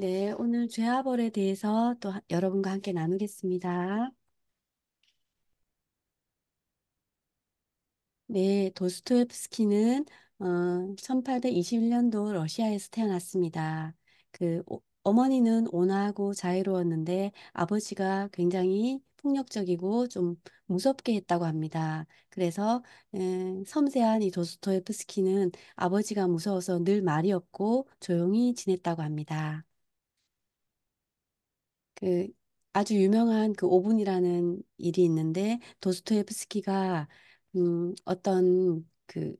네, 오늘 죄와 벌에 대해서 또 여러분과 함께 나누겠습니다. 네, 도스토옙스키는 어, 1821년도 러시아에서 태어났습니다. 그 오- 어머니는 온화하고 자애로웠는데 아버지가 굉장히 폭력적이고 좀 무섭게 했다고 합니다. 그래서 음, 섬세한 이 도스토옙스키는 아버지가 무서워서 늘 말이 없고 조용히 지냈다고 합니다. 그 아주 유명한 그 오븐이라는 일이 있는데 도스토옙스키가 음, 어떤 그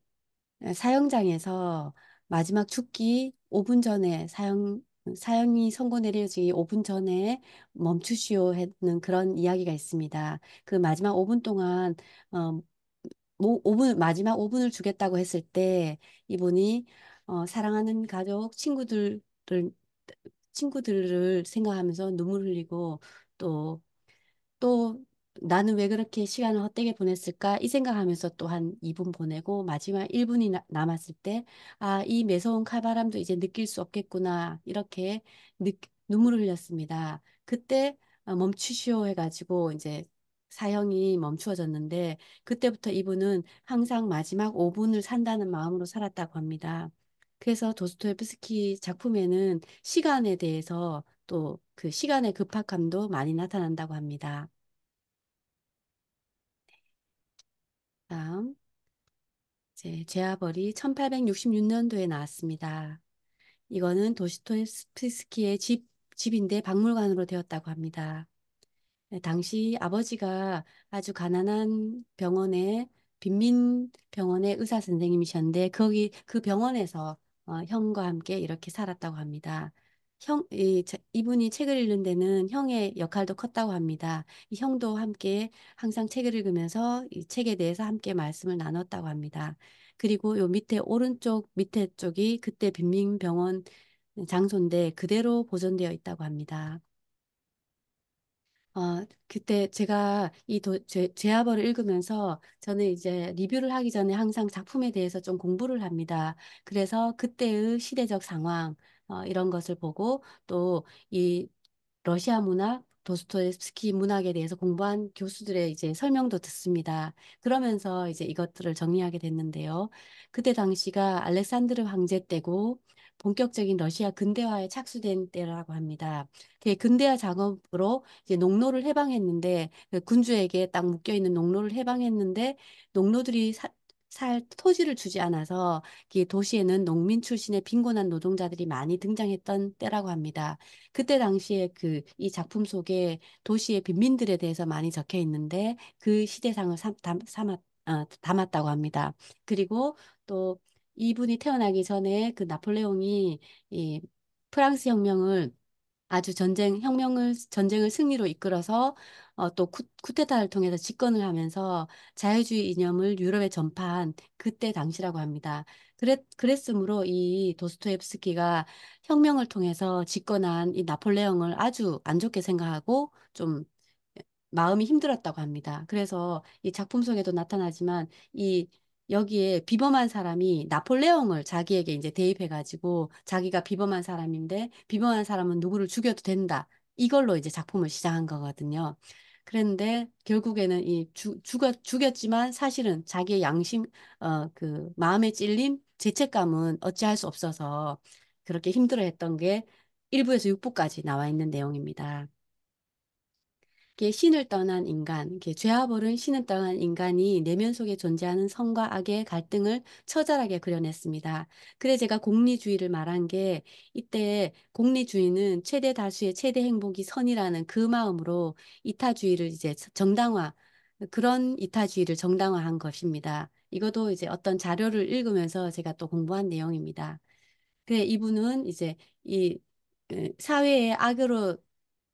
사형장에서 마지막 죽기 5분 전에 사형 사형이 선고 내려지기 5분 전에 멈추시오 했는 그런 이야기가 있습니다. 그 마지막 5분 동안 어뭐 5분 마지막 5분을 주겠다고 했을 때 이분이 어 사랑하는 가족 친구들을 친구들을 생각하면서 눈물 흘리고 또, 또 나는 왜 그렇게 시간을 헛되게 보냈을까? 이 생각하면서 또 한 2분 보내고 마지막 1분이 나, 남았을 때 아, 이 매서운 칼바람도 이제 느낄 수 없겠구나. 이렇게 느, 눈물을 흘렸습니다. 그때 어, 멈추시오 해가지고 이제 사형이 멈추어졌는데 그때부터 이분은 항상 마지막 5분을 산다는 마음으로 살았다고 합니다. 그래서 도스토옙스키 작품에는 시간에 대해서 또 그 시간의 급박함도 많이 나타난다고 합니다. 다음 이제 제아벌이 1866년도에 나왔습니다. 이거는 도스토옙스키의 집 집인데 박물관으로 되었다고 합니다. 네, 당시 아버지가 아주 가난한 병원에 빈민 병원의 의사 선생님이셨는데 거기 그 병원에서 어, 형과 함께 이렇게 살았다고 합니다. 형, 이, 이분이 책을 읽는 데는 형의 역할도 컸다고 합니다. 이 형도 함께 항상 책을 읽으면서 이 책에 대해서 함께 말씀을 나눴다고 합니다. 그리고 요 밑에 오른쪽 밑에 쪽이 그때 빈민병원 장소인데 그대로 보존되어 있다고 합니다. 어, 그때 제가 이 도, 제, 제아버를 읽으면서 저는 이제 리뷰를 하기 전에 항상 작품에 대해서 좀 공부를 합니다. 그래서 그때의 시대적 상황, 어, 이런 것을 보고 또 이 러시아 문학, 도스토옙스키 문학에 대해서 공부한 교수들의 이제 설명도 듣습니다. 그러면서 이제 이것들을 정리하게 됐는데요. 그때 당시가 알렉산드르 황제 때고 본격적인 러시아 근대화에 착수된 때라고 합니다. 그 근대화 작업으로 이제 농로를 해방했는데 그 군주에게 딱 묶여 있는 농로를 해방했는데 농로들이 사, 살 토지를 주지 않아서 그 도시에는 농민 출신의 빈곤한 노동자들이 많이 등장했던 때라고 합니다. 그때 당시에 그 이 작품 속에 도시의 빈민들에 대해서 많이 적혀 있는데 그 시대상을 삼, 담, 삼았, 어, 담았다고 합니다. 그리고 또 이분이 태어나기 전에 그 나폴레옹이 이 프랑스 혁명을 아주 전쟁 혁명을 전쟁을 승리로 이끌어서 어, 또 쿠, 쿠데타를 통해서 집권을 하면서 자유주의 이념을 유럽에 전파한 그때 당시라고 합니다. 그랬, 그랬으므로 이 도스토옙스키가 혁명을 통해서 집권한 이 나폴레옹을 아주 안 좋게 생각하고 좀 마음이 힘들었다고 합니다. 그래서 이 작품 속에도 나타나지만 이 여기에 비범한 사람이 나폴레옹을 자기에게 이제 대입해가지고 자기가 비범한 사람인데 비범한 사람은 누구를 죽여도 된다. 이걸로 이제 작품을 시작한 거거든요. 그런데 결국에는 이 주, 죽였, 죽였지만 사실은 자기의 양심, 어, 그 마음에 찔린 죄책감은 어찌할 수 없어서 그렇게 힘들어 했던 게 1부에서 6부까지 나와 있는 내용입니다. 이게 신을 떠난 인간, 죄와 벌은 신을 떠난 인간이 내면 속에 존재하는 성과 악의 갈등을 처절하게 그려냈습니다. 그래 제가 공리주의를 말한 게 이때 공리주의는 최대 다수의 최대 행복이 선이라는 그 마음으로 이타주의를 이제 정당화 그런 이타주의를 정당화한 것입니다. 이것도 이제 어떤 자료를 읽으면서 제가 또 공부한 내용입니다. 그래 이분은 이제 이 그 사회의 악으로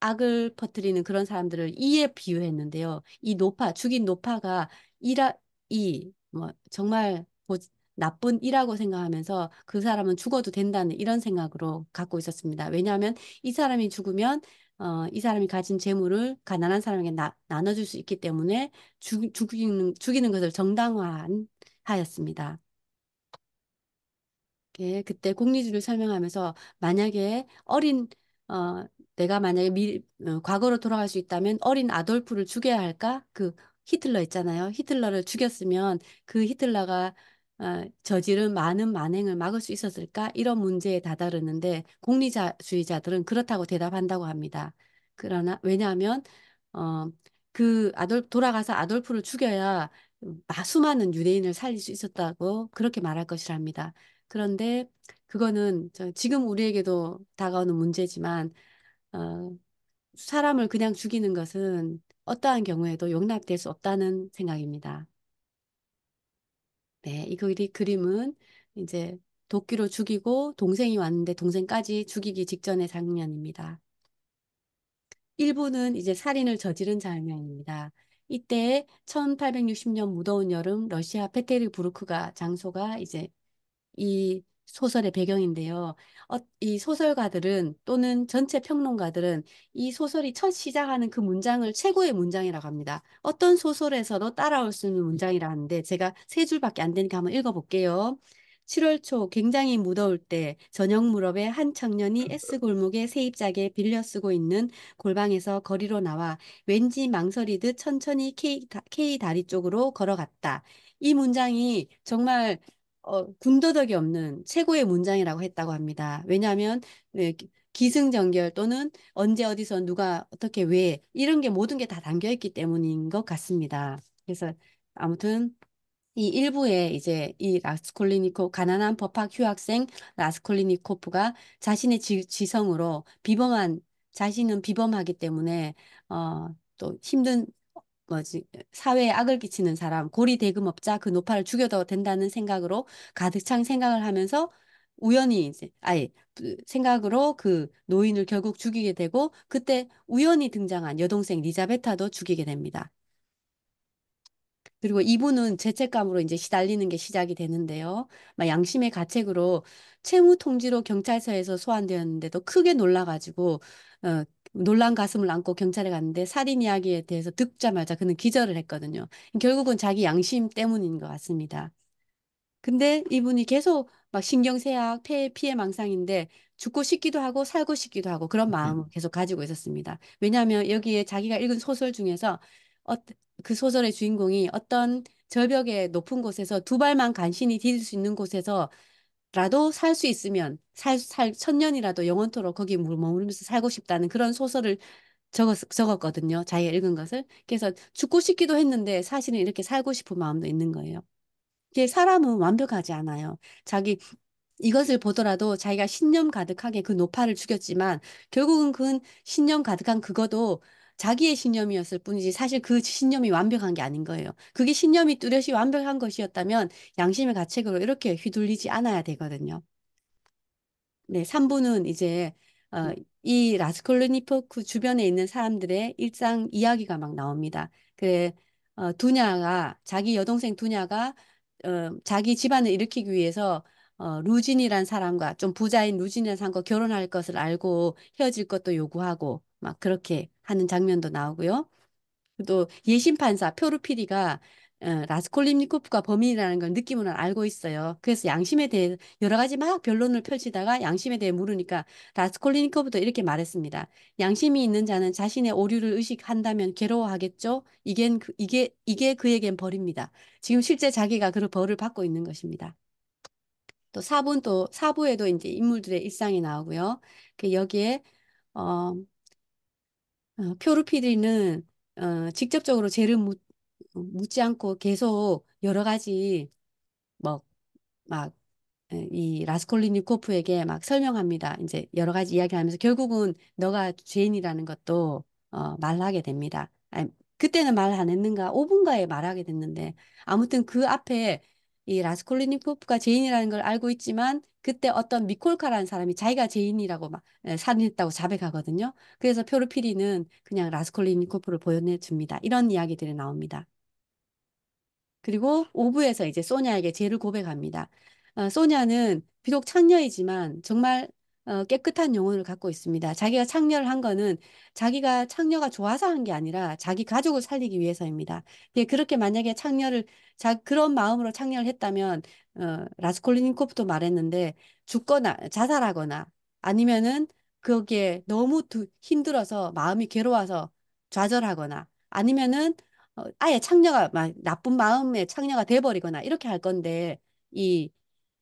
악을 퍼뜨리는 그런 사람들을 이에 비유했는데요. 이 노파, 죽인 노파가 이라, 이, 뭐, 정말 뭐, 나쁜 이라고 생각하면서 그 사람은 죽어도 된다는 이런 생각으로 갖고 있었습니다. 왜냐하면 이 사람이 죽으면 어, 이 사람이 가진 재물을 가난한 사람에게 나, 나눠줄 수 있기 때문에 죽, 죽이는, 죽이는 것을 정당화하였습니다. 예, 그때 공리주를 설명하면서 만약에 어린 어, 내가 만약에 미, 어, 과거로 돌아갈 수 있다면 어린 아돌프를 죽여야 할까? 그 히틀러 있잖아요. 히틀러를 죽였으면 그 히틀러가 어, 저지른 많은 만행을 막을 수 있었을까? 이런 문제에 다다르는데 공리주의자들은 그렇다고 대답한다고 합니다. 그러나 왜냐하면 어, 그 아돌 돌아가서 아돌프를 죽여야 수많은 유대인을 살릴 수 있었다고 그렇게 말할 것이랍니다. 그런데 그거는 저, 지금 우리에게도 다가오는 문제지만 어, 사람을 그냥 죽이는 것은 어떠한 경우에도 용납될 수 없다는 생각입니다. 네, 이 그리, 그림은 이제 도끼로 죽이고 동생이 왔는데 동생까지 죽이기 직전의 장면입니다. 일부는 이제 살인을 저지른 장면입니다. 이때 1860년 무더운 여름 러시아 페테르부르크가 장소가 이제 이 소설의 배경인데요. 어, 이 소설가들은 또는 전체 평론가들은 이 소설이 첫 시작하는 그 문장을 최고의 문장이라고 합니다. 어떤 소설에서도 따라올 수 있는 문장이라는데 제가 세 줄밖에 안 되니까 한번 읽어볼게요. 7월 초 굉장히 무더울 때 저녁 무렵에 한 청년이 S골목의 세입자게 빌려 쓰고 있는 골방에서 거리로 나와 왠지 망설이듯 천천히 K, K 다리 쪽으로 걸어갔다. 이 문장이 정말 어, 군더더기 없는 최고의 문장이라고 했다고 합니다. 왜냐하면 네, 기승전결 또는 언제 어디서 누가 어떻게 왜 이런 게 모든 게 다 담겨 있기 때문인 것 같습니다. 그래서 아무튼 이 일부에 이제 이 라스콜리니코 가난한 법학 휴학생 라스콜리니코프가 자신의 지, 성으로 비범한 자신은 비범하기 때문에 어또 힘든 뭐지 사회에 악을 끼치는 사람 고리 대금업자 그 노파를 죽여도 된다는 생각으로 가득 찬 생각을 하면서 우연히 이제 아예 생각으로 그 노인을 결국 죽이게 되고 그때 우연히 등장한 여동생 리자베타도 죽이게 됩니다. 그리고 이분은 죄책감으로 이제 시달리는 게 시작이 되는데요. 막 양심의 가책으로 채무 통지로 경찰서에서 소환되었는데도 크게 놀라가지고 어, 놀란 가슴을 안고 경찰에 갔는데 살인 이야기에 대해서 듣자마자 그는 기절을 했거든요. 결국은 자기 양심 때문인 것 같습니다. 근데 이분이 계속 막 신경쇠약, 폐 피해 망상인데 죽고 싶기도 하고 살고 싶기도 하고 그런 음. 마음을 계속 가지고 있었습니다. 왜냐하면 여기에 자기가 읽은 소설 중에서 어, 그 소설의 주인공이 어떤 절벽의 높은 곳에서 두 발만 간신히 디딜 수 있는 곳에서 라도 살 수 있으면 살, 살 천년이라도 영원토록 거기 머무르면서 살고 싶다는 그런 소설을 적었, 적었거든요. 자기가 읽은 것을. 그래서 죽고 싶기도 했는데 사실은 이렇게 살고 싶은 마음도 있는 거예요. 사람은 완벽하지 않아요. 자기 이것을 보더라도 자기가 신념 가득하게 그 노파를 죽였지만 결국은 그 신념 가득한 그것도 자기의 신념이었을 뿐이지 사실 그 신념이 완벽한 게 아닌 거예요. 그게 신념이 뚜렷이 완벽한 것이었다면 양심의 가책으로 이렇게 휘둘리지 않아야 되거든요. 네, 3부는 이제 어, 네. 이 라스콜르니포크 주변에 있는 사람들의 일상 이야기가 막 나옵니다. 그래 어, 두냐가 자기 여동생 두냐가 어, 자기 집안을 일으키기 위해서 어, 루진이란 사람과 좀 부자인 루진이란 사람과 결혼할 것을 알고 헤어질 것도 요구하고 막 그렇게 하는 장면도 나오고요. 또 예심 판사 표르피디가 어, 라스콜립니코프가 범인이라는 걸 느낌으로는 알고 있어요. 그래서 양심에 대해 여러 가지 막 변론을 펼치다가 양심에 대해 물으니까 라스콜립니코프도 이렇게 말했습니다. 양심이 있는 자는 자신의 오류를 의식한다면 괴로워하겠죠. 이게 그, 이게 이게 그에겐 벌입니다. 지금 실제 자기가 그 벌을 받고 있는 것입니다. 또사분또사부에도 이제 인물들의 일상이 나오고요. 그 여기에 어 어, 표르피디는 어, 직접적으로 죄를 묻, 묻지 않고 계속 여러 가지 뭐막이 라스콜리니코프에게 막 설명합니다. 이제 여러 가지 이야기하면서 결국은 너가 죄인이라는 것도 어, 말하게 됩니다. 아니, 그때는 말 안 했는가? 5분가에 말하게 됐는데 아무튼 그 앞에 이 라스콜리니코프가 죄인이라는 걸 알고 있지만 그때 어떤 미콜카라는 사람이 자기가 죄인이라고 막 예, 살인했다고 자백하거든요. 그래서 표르피리는 그냥 라스콜리니코프를 보여내줍니다. 이런 이야기들이 나옵니다. 그리고 오브에서 이제 소냐에게 죄를 고백합니다. 어, 소냐는 비록 창녀이지만 정말 어, 깨끗한 영혼을 갖고 있습니다. 자기가 창녀를 한 거는 자기가 창녀가 좋아서 한 게 아니라 자기 가족을 살리기 위해서입니다. 예, 그렇게 만약에 창녀를 자, 그런 마음으로 창녀를 했다면 어, 라스콜리니코프도 말했는데 죽거나 자살하거나 아니면은 거기에 너무 두, 힘들어서 마음이 괴로워서 좌절하거나 아니면은 어, 아예 창녀가 막 나쁜 마음의 창녀가 돼버리거나 이렇게 할 건데 이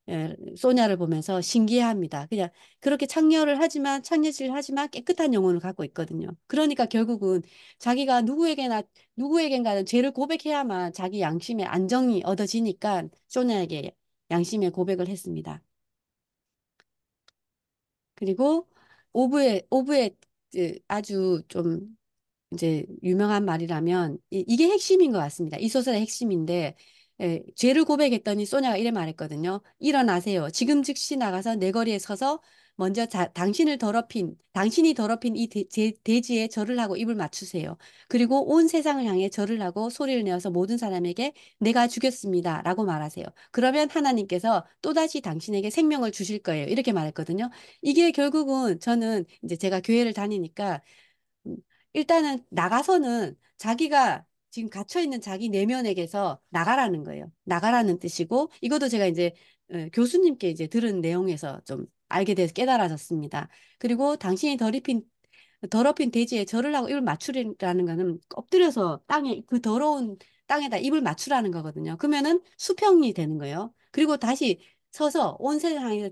예, 소냐를 보면서 신기해합니다. 그냥 그렇게 창녀를 하지만 창녀질 하지만 깨끗한 영혼을 갖고 있거든요. 그러니까 결국은 자기가 누구에게나 누구에겐가는 죄를 고백해야만 자기 양심의 안정이 얻어지니까 소냐에게 양심의 고백을 했습니다. 그리고 오브의 오브의 그 아주 좀 이제 유명한 말이라면 이게 핵심인 것 같습니다. 이 소설의 핵심인데 예, 죄를 고백했더니 소녀가 이래 말했거든요. 일어나세요. 지금 즉시 나가서 내 거리에 서서 먼저 자, 당신을 더럽힌 당신이 더럽힌 이 대, 제, 돼지에 절을 하고 입을 맞추세요. 그리고 온 세상을 향해 절을 하고 소리를 내어서 모든 사람에게 내가 죽였습니다라고 말하세요. 그러면 하나님께서 또다시 당신에게 생명을 주실 거예요. 이렇게 말했거든요. 이게 결국은 저는 이제 제가 교회를 다니니까 음, 일단은 나가서는 자기가 지금 갇혀있는 자기 내면에게서 나가라는 거예요. 나가라는 뜻이고, 이것도 제가 이제 예, 교수님께 이제 들은 내용에서 좀 알게 돼서 깨달아졌습니다. 그리고 당신이 더럽힌, 더럽힌 돼지에 절을 하고 입을 맞추라는 거는 엎드려서 땅에, 그 더러운 땅에다 입을 맞추라는 거거든요. 그러면은 수평이 되는 거예요. 그리고 다시 서서 온 세상에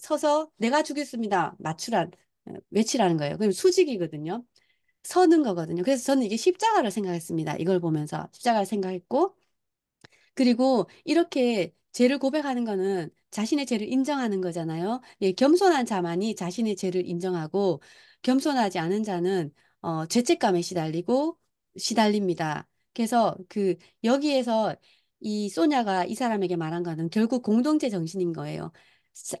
서서 내가 죽겠습니다 맞추라, 예, 외치라는 거예요. 그럼 수직이거든요. 서는 거거든요. 그래서 저는 이게 십자가를 생각했습니다. 이걸 보면서 십자가를 생각했고 그리고 이렇게 죄를 고백하는 거는 자신의 죄를 인정하는 거잖아요. 예, 겸손한 자만이 자신의 죄를 인정하고 겸손하지 않은 자는 어, 죄책감에 시달리고 시달립니다. 그래서 그 여기에서 이 소냐가 이 사람에게 말한 거는 결국 공동체 정신인 거예요.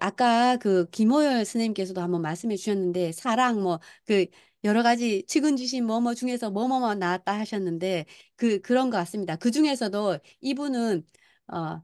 아까 그 김호열 스님께서도 한번 말씀해 주셨는데 사랑 뭐그 여러 가지 측은 지신 뭐뭐 중에서 뭐뭐뭐 나왔다 하셨는데 그 그런 것 같습니다. 그 중에서도 이분은 어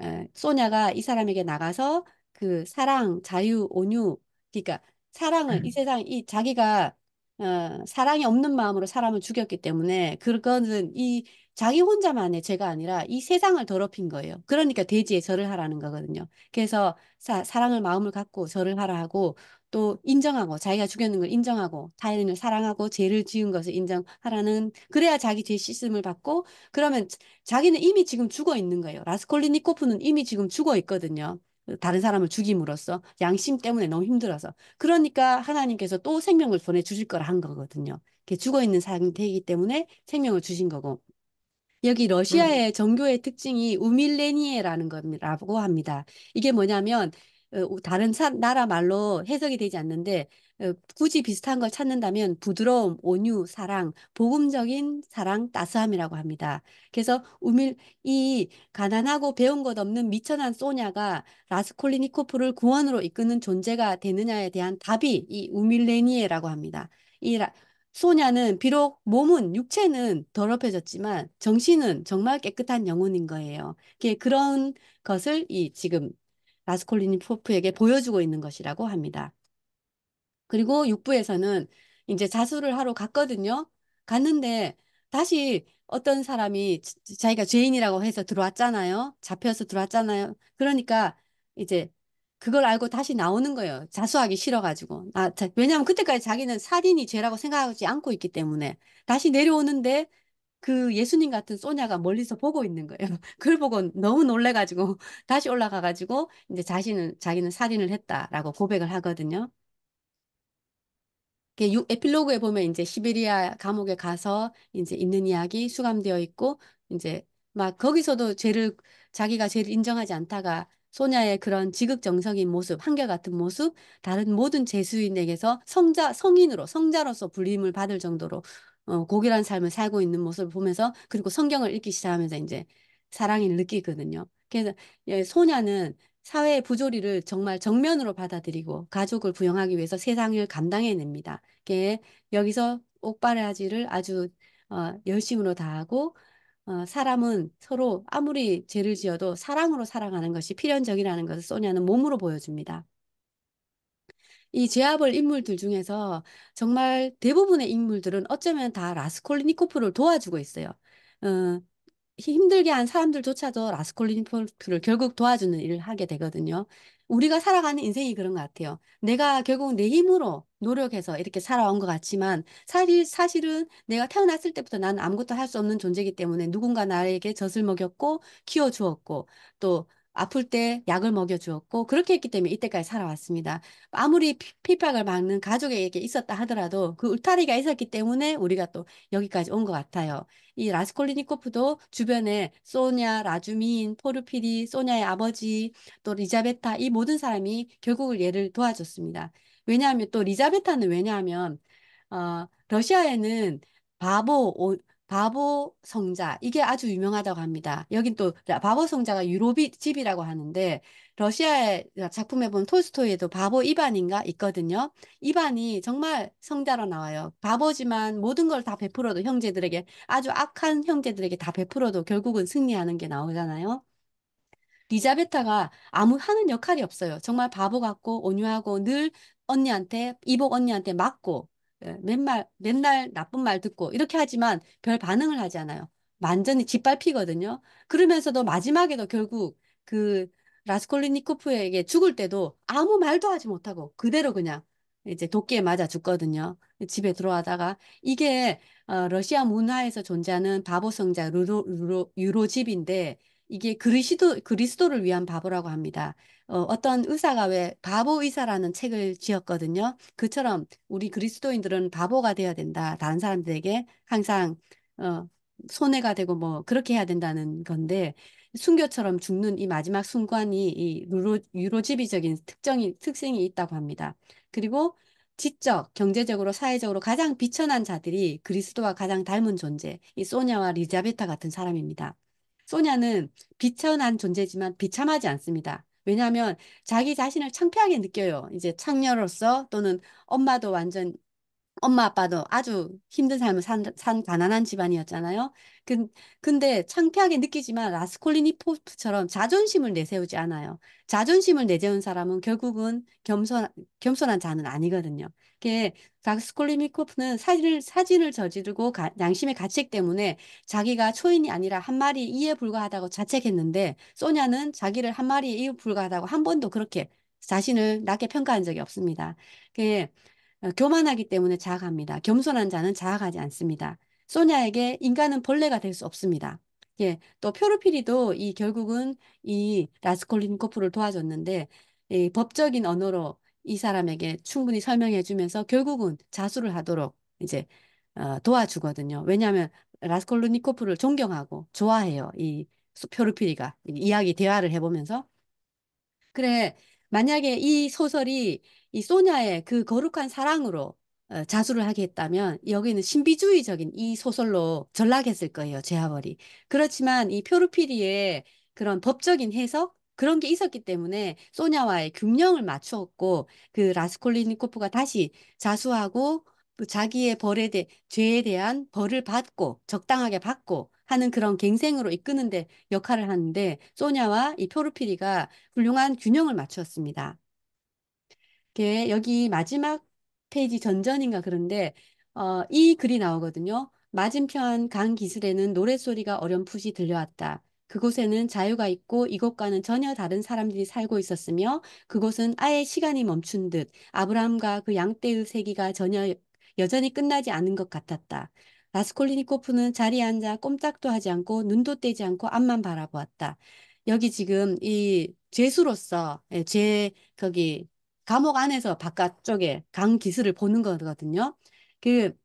에, 소냐가 이 사람에게 나가서 그 사랑, 자유, 온유 그러니까 사랑을 음. 이 세상 이 자기가 어, 사랑이 없는 마음으로 사람을 죽였기 때문에 그거는 이 자기 혼자만의 죄가 아니라 이 세상을 더럽힌 거예요. 그러니까 돼지에 절을 하라는 거거든요. 그래서 사, 사랑을 마음을 갖고 절을 하라 하고 또 인정하고 자기가 죽였는 걸 인정하고 타인을 사랑하고 죄를 지은 것을 인정하라는 그래야 자기 죄 씻음을 받고 그러면 자기는 이미 지금 죽어 있는 거예요. 라스콜리니코프는 이미 지금 죽어 있거든요. 다른 사람을 죽임으로써 양심 때문에 너무 힘들어서 그러니까 하나님께서 또 생명을 보내 주실 거라 한 거거든요. 죽어 있는 상태이기 때문에 생명을 주신 거고 여기 러시아의 종교의 음. 특징이 우밀레니에라는 거라고 합니다. 이게 뭐냐면 어, 다른 나라 말로 해석이 되지 않는데 어, 굳이 비슷한 걸 찾는다면 부드러움, 온유, 사랑, 복음적인 사랑, 따스함이라고 합니다. 그래서 우밀 이 가난하고 배운 것 없는 미천한 소냐가 라스콜리니코프를 구원으로 이끄는 존재가 되느냐에 대한 답이 이 우밀레니에라고 합니다. 이 소냐는 비록 몸은 육체는 더럽혀졌지만 정신은 정말 깨끗한 영혼인 거예요. 그런 것을 이 지금 라스콜리니포프에게 보여주고 있는 것이라고 합니다. 그리고 육부에서는 이제 자수를 하러 갔거든요. 갔는데 다시 어떤 사람이 자기가 죄인이라고 해서 들어왔잖아요. 잡혀서 들어왔잖아요. 그러니까 이제 그걸 알고 다시 나오는 거예요. 자수하기 싫어가지고. 아, 자, 왜냐하면 그때까지 자기는 살인이 죄라고 생각하지 않고 있기 때문에 다시 내려오는데 그 예수님 같은 소냐가 멀리서 보고 있는 거예요. 그걸 보고 너무 놀래가지고 다시 올라가가지고 이제 자신은 자기는 살인을 했다라고 고백을 하거든요. 에필로그에 보면 이제 시베리아 감옥에 가서 이제 있는 이야기 수감되어 있고 이제 막 거기서도 죄를 자기가 죄를 인정하지 않다가 소녀의 그런 지극정성인 모습, 한결같은 모습, 다른 모든 제수인에게서 성자, 성인으로, 성자로서 불림을 받을 정도로 어, 고귀한 삶을 살고 있는 모습을 보면서 그리고 성경을 읽기 시작하면서 이제 사랑을 느끼거든요. 그래서 예, 소녀는 사회의 부조리를 정말 정면으로 받아들이고 가족을 부양하기 위해서 세상을 감당해냅니다. 여기서 옥바라지를 아주 어, 열심으로 다하고 어, 사람은 서로 아무리 죄를 지어도 사랑으로 사랑하는 것이 필연적이라는 것을 소냐는 몸으로 보여줍니다. 이 제압을 인물들 중에서 정말 대부분의 인물들은 어쩌면 다 라스콜니코프를 도와주고 있어요. 어, 힘들게 한 사람들조차도 라스콜리니프를 결국 도와주는 일을 하게 되거든요. 우리가 살아가는 인생이 그런 것 같아요. 내가 결국 내 힘으로 노력해서 이렇게 살아온 것 같지만 사실, 사실은 내가 태어났을 때부터 난 아무것도 할 수 없는 존재이기 때문에 누군가 나에게 젖을 먹였고 키워주었고 또 아플 때 약을 먹여주었고 그렇게 했기 때문에 이때까지 살아왔습니다. 아무리 핍박을 막는 가족에게 있었다 하더라도 그 울타리가 있었기 때문에 우리가 또 여기까지 온 것 같아요. 이 라스콜리니코프도 주변에 소냐, 라주민, 포르피리, 소냐의 아버지, 또 리자베타 이 모든 사람이 결국을 얘를 도와줬습니다. 왜냐하면 또 리자베타는 왜냐하면 어, 러시아에는 바보, 오, 바보 성자 이게 아주 유명하다고 합니다. 여긴 또 바보 성자가 유로비 집이라고 하는데 러시아의 작품에 보면 톨스토이에도 바보 이반인가 있거든요. 이반이 정말 성자로 나와요. 바보지만 모든 걸 다 베풀어도 형제들에게 아주 악한 형제들에게 다 베풀어도 결국은 승리하는 게 나오잖아요. 리자베타가 아무 하는 역할이 없어요. 정말 바보 같고 온유하고 늘 언니한테 이복 언니한테 맞고 예, 맨날 맨날 나쁜 말 듣고 이렇게 하지만 별 반응을 하지 않아요. 완전히 짓밟히거든요. 그러면서도 마지막에도 결국 그 라스콜리니코프에게 죽을 때도 아무 말도 하지 못하고 그대로 그냥 이제 도끼에 맞아 죽거든요. 집에 들어와다가 이게 어, 러시아 문화에서 존재하는 바보성자 유로, 유로, 유로집인데 이게 그리스도, 그리스도를 위한 바보라고 합니다. 어, 어떤 의사가 왜 바보 의사라는 책을 지었거든요. 그처럼 우리 그리스도인들은 바보가 되어야 된다. 다른 사람들에게 항상 어, 손해가 되고 뭐 그렇게 해야 된다는 건데 순교처럼 죽는 이 마지막 순간이 이 유로, 유로지비적인 특정이 특징이 있다고 합니다. 그리고 지적, 경제적으로, 사회적으로 가장 비천한 자들이 그리스도와 가장 닮은 존재, 이 소냐와 리자베타 같은 사람입니다. 소냐는 비천한 존재지만 비참하지 않습니다. 왜냐하면 자기 자신을 창피하게 느껴요. 이제 창녀로서 또는 엄마도 완전 엄마 아빠도 아주 힘든 삶을 산, 산 가난한 집안이었잖아요. 근, 근데 창피하게 느끼지만 라스콜리니포프처럼 자존심을 내세우지 않아요. 자존심을 내세운 사람은 결국은 겸손, 겸손한 자는 아니거든요. 그게 라스콜리니코프는 사진을, 사진을 저지르고 가, 양심의 가책 때문에 자기가 초인이 아니라 한 마리 이에 불과하다고 자책했는데 소냐는 자기를 한 마리 이에 불과하다고 한 번도 그렇게 자신을 낮게 평가한 적이 없습니다. 그게 어, 교만하기 때문에 자아갑니다. 겸손한 자는 자아가지 않습니다. 소냐에게 인간은 벌레가 될 수 없습니다. 예, 또 표르피리도 이 결국은 이 라스콜린코프를 도와줬는데 이 법적인 언어로 이 사람에게 충분히 설명해주면서 결국은 자수를 하도록 이제 어, 도와주거든요. 왜냐하면 라스콜르니코프를 존경하고 좋아해요. 이 표르피리가 이야기 대화를 해보면서 그래 만약에 이 소설이 이 소냐의 그 거룩한 사랑으로 어, 자수를 하게 했다면 여기는 신비주의적인 이 소설로 전락했을 거예요 제아버리 그렇지만 이 표르피리의 그런 법적인 해석 그런 게 있었기 때문에 소냐와의 균형을 맞추었고 그 라스콜리니코프가 다시 자수하고 자기의 벌에 대해 죄에 대한 벌을 받고 적당하게 받고 하는 그런 갱생으로 이끄는데 역할을 하는데 소냐와 이 표르피리가 훌륭한 균형을 맞추었습니다. 이렇게 여기 마지막 페이지 전전인가 그런데 어, 이 글이 나오거든요. 맞은편 강 기슬에는 노랫소리가 어렴풋이 들려왔다. 그곳에는 자유가 있고 이곳과는 전혀 다른 사람들이 살고 있었으며 그곳은 아예 시간이 멈춘 듯 아브라함과 그 양떼의 세기가 전혀 여전히 끝나지 않은 것 같았다. 라스콜리니코프는 자리에 앉아 꼼짝도 하지 않고 눈도 떼지 않고 앞만 바라보았다. 여기 지금 이 죄수로서 예, 죄 거기 감옥 안에서 바깥쪽에 강 기술을 보는 거거든요. 그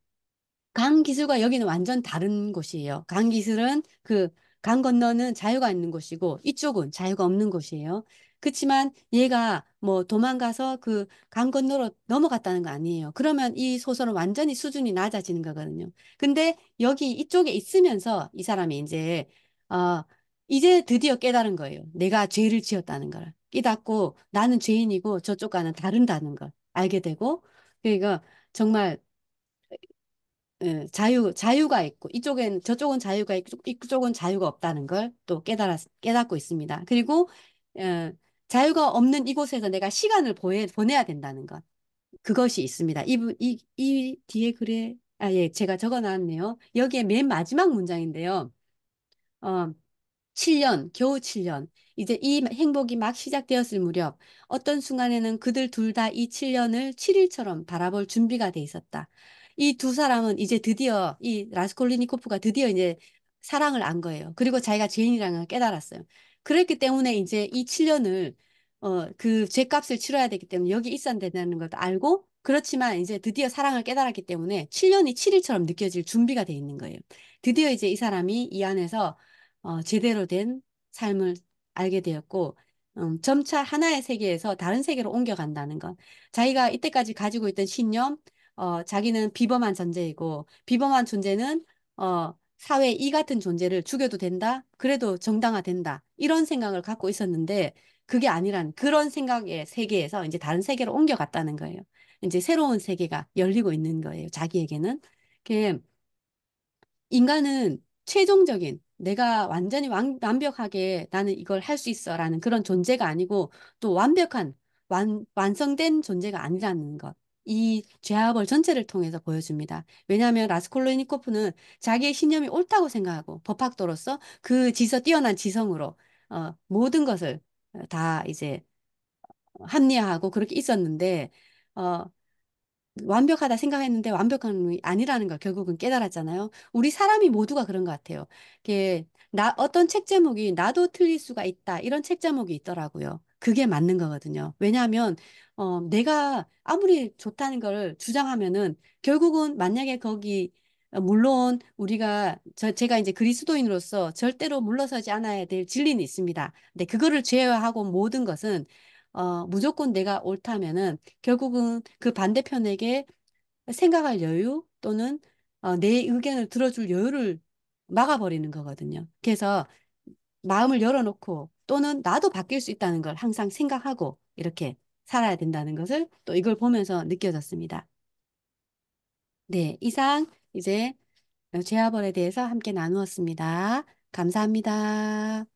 강 기술과 여기는 완전 다른 곳이에요. 강 기술은 그 강 건너는 자유가 있는 곳이고 이쪽은 자유가 없는 곳이에요. 그렇지만 얘가 뭐 도망가서 그 강 건너로 넘어갔다는 거 아니에요. 그러면 이 소설은 완전히 수준이 낮아지는 거거든요. 근데 여기 이쪽에 있으면서 이 사람이 이제 어 이제 드디어 깨달은 거예요. 내가 죄를 지었다는 걸. 깨닫고 나는 죄인이고 저쪽과는 다른다는 걸 알게 되고 그러니까 정말 자유 자유가 있고 이쪽엔 저쪽은 자유가 있고 이쪽은 자유가 없다는 걸 또 깨달았 깨닫고 있습니다. 그리고 자유가 없는 이곳에서 내가 시간을 보내, 보내야 된다는 것 그것이 있습니다. 이이 이, 이 뒤에 글에 아예 제가 적어놨네요. 여기에 맨 마지막 문장인데요. 어, 7년, 겨우 7년, 이제 이 행복이 막 시작되었을 무렵 어떤 순간에는 그들 둘 다 이 7년을 7일처럼 바라볼 준비가 돼 있었다. 이 두 사람은 이제 드디어 이 라스콜리니코프가 드디어 이제 사랑을 안 거예요. 그리고 자기가 죄인이라는 걸 깨달았어요. 그랬기 때문에 이제 이 7년을 어, 그 죄값을 치러야 되기 때문에 여기 있어야 된다는 것도 알고 그렇지만 이제 드디어 사랑을 깨달았기 때문에 7년이 7일처럼 느껴질 준비가 돼 있는 거예요. 드디어 이제 이 사람이 이 안에서 어, 제대로 된 삶을 알게 되었고 음, 점차 하나의 세계에서 다른 세계로 옮겨간다는 것. 자기가 이때까지 가지고 있던 신념, 어, 자기는 비범한 존재이고 비범한 존재는 어, 사회 이 같은 존재를 죽여도 된다. 그래도 정당화된다. 이런 생각을 갖고 있었는데 그게 아니란 그런 생각의 세계에서 이제 다른 세계로 옮겨갔다는 거예요. 이제 새로운 세계가 열리고 있는 거예요. 자기에게는. 그 인간은 최종적인 내가 완전히 완, 완벽하게 나는 이걸 할 수 있어 라는 그런 존재가 아니고 또 완벽한 완, 완성된 존재가 아니라는 것. 이 죄악벌 전체를 통해서 보여줍니다. 왜냐하면 라스콜로니코프는 자기의 신념이 옳다고 생각하고 법학도로서 그 지서 뛰어난 지성으로 어, 모든 것을 다 이제 합리화하고 그렇게 있었는데 어, 완벽하다 생각했는데 완벽한 아니라는 걸 결국은 깨달았잖아요. 우리 사람이 모두가 그런 것 같아요. 이게 나 어떤 책 제목이 나도 틀릴 수가 있다 이런 책 제목이 있더라고요. 그게 맞는 거거든요. 왜냐하면 어, 내가 아무리 좋다는 걸 주장하면은 결국은 만약에 거기 어, 물론 우리가 저, 제가 이제 그리스도인으로서 절대로 물러서지 않아야 될 진리는 있습니다. 근데 그거를 제외하고 모든 것은 어, 무조건 내가 옳다면은 결국은 그 반대편에게 생각할 여유 또는 어, 내 의견을 들어줄 여유를 막아버리는 거거든요. 그래서 마음을 열어놓고 또는 나도 바뀔 수 있다는 걸 항상 생각하고 이렇게 살아야 된다는 것을 또 이걸 보면서 느껴졌습니다. 네, 이상 이제 제아벌에 대해서 함께 나누었습니다. 감사합니다.